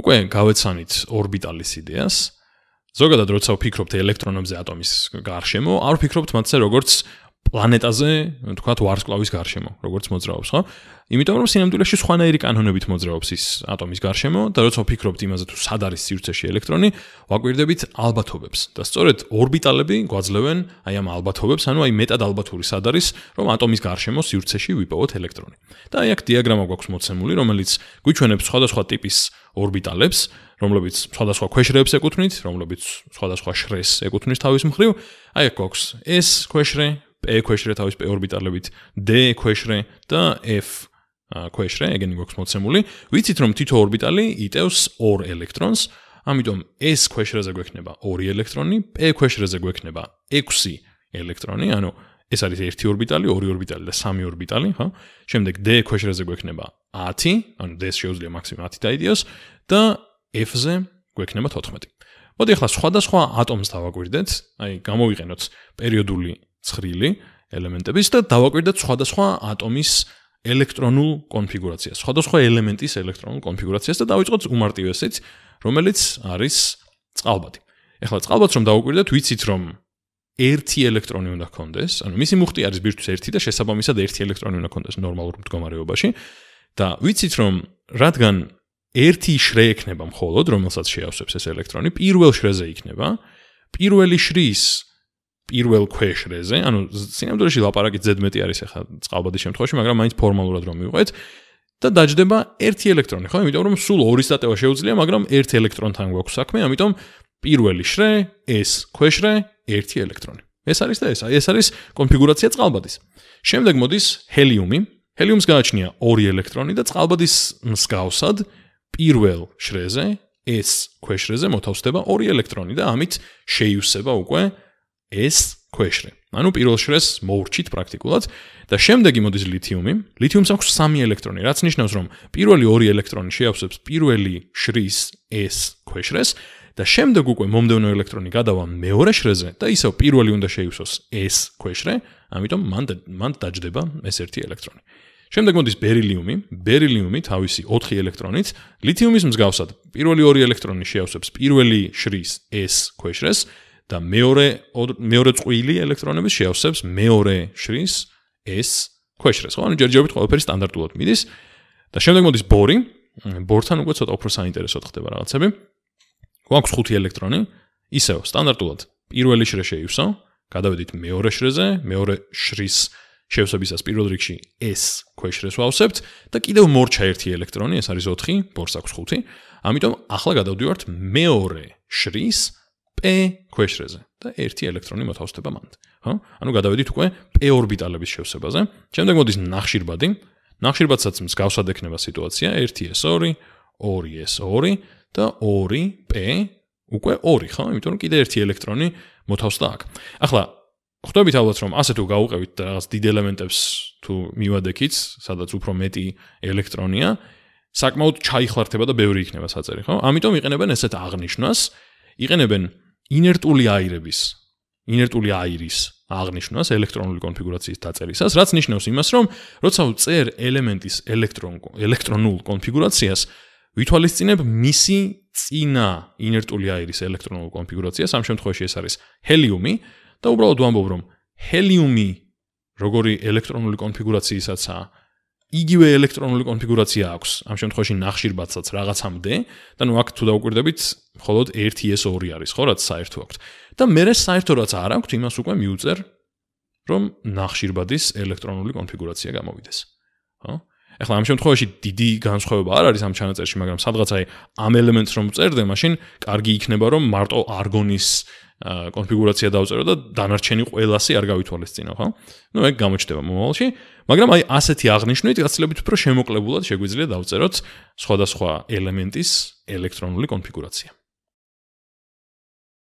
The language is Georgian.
უკვე გავეცანით ორბიტალის იდეას. ზოგადად როცა ვფიქრობთ ელექტრონებზე ატომის გარშემო, არ ვფიქრობთ მათზე როგორც პლანეტაზე, თქვათ ვარსკვლავის გარშემო, როგორც მოძრაობს, ხო? იმიტომ რომ სინამდვილეში სხვანაირი კანონებით მოძრაობს ის ატომის გარშემო და როცა ვფიქრობთ იმაზე თუ სად არის სივრცეში ელექტრონი, ვაკვირდებით ალბათობებს. და სწორედ ორბიტალები გვაძლევენ აი ამ ალბათობებს, ანუ აი მეტად ალბათური სად არის, რომ ატომის გარშემო სივრცეში ვიპოვოთ ელექტრონი. და აი აქ დიაგრამა გვაქვს მოცემული, რომელიც გვიჩვენებს სხვადასხვა ტიპის ორბიტალებს, რომლებიც სხვადასხვა ქვეშრეებს ეკუთვნით, რომლებიც სხვადასხვა შრეს ეკუთვნის თავის მხრივ. აი ეგ გვაქვს S ქვეშრე, P ქვეშრე თავის P ორბიტალებით, D ქვეშრე და F ქვეშრე, ეგენი გვაქვს მოცემული. ვიცით რომ თითო ორბიტალი იტევს ორ ელექტრონს, ამიტომ S ქვეშრეზე გვექნება 2 ელექტრონი, P ქვეშრეზე გვექნება 6 ელექტრონი, ანუ 6 ეს არის 1 ორბიტალი, 2 ორბიტალი და 3 ორბიტალი, ხო? შემდეგ D ქვეშრეზე გვექნება 10, ანუ D შეუძლია მაქსიმუმ 10 დაიდიოს და F-ზე გვექნება 14. მოდი ახლა სხვადასხვა ატომს დავაკვირდეთ, აი გამოვიყენოთ პერიოდული ცხრილი ელემენტების და დავაკვირდეთ სხვადასხვა ატომის ელექტრონულ კონფიგურაციას, სხვადასხვა ელემენტის ელექტრონულ კონფიგურაციას და დავიწყოთ უმარტივესიც, რომელიც არის წყალბადი. ეხლა წყალბადს რომ დავაკვირდეთ, ვიცით რომ ერთი ელექტრონი უნდა გქონდეს, ანუ მისი მუხტი არის ბირთვის ერთი და შესაბამისად ერთი ელექტრონი უნდა გქონდეს ნორმალურ მდგომარეობაში. და ვიცით რომ რადგან ერთი შრე ექნება მხოლოდ, რომელსაც შეავსებს ეს ელექტრონი, პირველ შრეზე იქნება. პირველი შრის პირველ ქვეშრეზე, ანუ სინამდვილეში ლაპარაკი ზედმეტი არის ახლა წყალბადის შემთხვევაში, მაგრამ მაინც ფორმალურად რომ მივყვეთ და დაждდება ერთი ელექტრონი, ხო? იმიტომ რომ სულ ორი სტატევა შეუძლია, მაგრამ ერთ ელექტრონთან გვაქვს საქმე, ამიტომ პირველი შრე, ეს ქვეშრე, ერთი ელექტრონი. ეს არის და ეს არის, ეს არის კონფიგურაცია წყალბადის. შემდეგ მოდის ჰელიუმი. ჰელიუმს გააჩნია ორი ელექტრონი და წყალბადის მსგავსად პირველ შრეზე ეს ქვეშრეზე მოთავსდება ორი ელექტრონი და ამით შეიუსება უკვე ეს ქვეშრე. ანუ პირველ შრეს მოურჩით პრაქტიკულად და შემდეგი მოდის ლითიუმი. ლითიუმს აქვს სამი ელექტრონი, რაც ნიშნავს, რომ პირველი ორი ელექტრონი შეავსებს პირველი შრის S ქვეშრეს და შემდეგ უკვე მომდევნო ელექტრონი გადავა მეორე შრეზე და ისევ პირველი უნდა შეივსოს S ქვეშრე, ამიტომ მან მან დაждდება S1 ელექტრონი. შემდეგ მოდის ბერილიუმი, ბერილიუმი თავისი 4 ელექტრონით ლითიუმის მსგავსად პირველი ორი ელექტრონი შეავსებს პირველი შრის S ქვეშრეს და მეორე მეორე წვილი ელექტრონების შეავსებს მეორე შრის S ქვეშრეს. ხო, ანუ ჯერჯერობით ყველაფერი სტანდარტულად მიდის. და შემდეგ მოდის ბორი. ბორთან უკვე ცოტა უფრო საინტერესო ხდება რაღაცები. გვაქვს ხუთი ელექტრონი. ისევ სტანდარტულად პირველი შრე შეივსო, გადავედით მეორე შრეზე, მეორე შრის შევსებისას პირველ რიგში S ქვეშრეს ვავსებთ და კიდევ მორჩა ერთი ელექტრონი, ეს არის 4, ბორს აქვს 5. ამიტომ ახლა გადავდივართ მეორე შრის p ქვეშრეზე და ერთი ელექტრონი მოთავსდება მანდ. ხო? ანუ გადავედით უკვე p ორბიტალების შევსებაზე. შემდეგ მოდის ნახშირბადი. ნახშირბადსაც მსგავსად ექნება სიტუაცია 1s2, 2s2 და 2p უკვე 2, ხო? იმიტომ რომ კიდე ერთი ელექტრონი მოთავსდა აქ. ახლა ხვდებით ალბათ რომ ასე თუ გაუყევით რაღაც დიდ ელემენტებს თუ მივადექით, სადაც უფრო მეტი ელექტრონია, საკმაოდ ჩაიხლართება და ბევრი იქნება საწერი, ხო? ამიტომ იყენებენ ესეთ აღნიშნვას. იყენებენ ინერტული აირების ინერტული აირის აღნიშნვას ელექტრონული კონფიგურაციის დაწერისას, რაც ნიშნავს იმას, რომ როცა წერ ელემენტის ელექტრონ ელექტრონულ კონფიგურაციას, ვითვალისწინებ მისი წინა ინერტული აირის ელექტრონულ კონფიგურაციას, ამ შემთხვევაში ეს არის ჰელიუმი და უბრალოდ ვამბობ რომ ჰელიუმი როგორი ელექტრონული კონფიგურაციისაცაა იგივე ელექტრონული კონფიგურაცია აქვს. ამ შემთხვევაში ნახშირბაცაც რაღაცამდე და ნუ აქ თუ დაუკვირდებით, მხოლოდ 1S2 არის, ხო, რაც საერთო აქვს. და მეરે საერთო რაც არ აქვს, იმას უკვე მიუწერ, რომ ნახშირბადის ელექტრონული კონფიგურაცია გამოვიდეს. ხო? ახლა ამ შემთხვევაში დიდი განსხვავება არ არის ამ ჩანაწერში, მაგრამ სადღაც აი ამ ელემენტს რომ წერდე, მაშინ კარგი იქნება, რომ მარტო არგონის კონფიგურაცია დავწერო და დანარჩენი ყველასი არ გავითვალისწინო, ხო? ნუ ეგ გამოჩდება მომავალში, მაგრამ აი ასეთი აღნიშნვით გაცილებით უფრო შემოკლებულად შეგვიძლია დავწეროთ სხვადასხვა ელემენტის ელექტრონული კონფიგურაცია.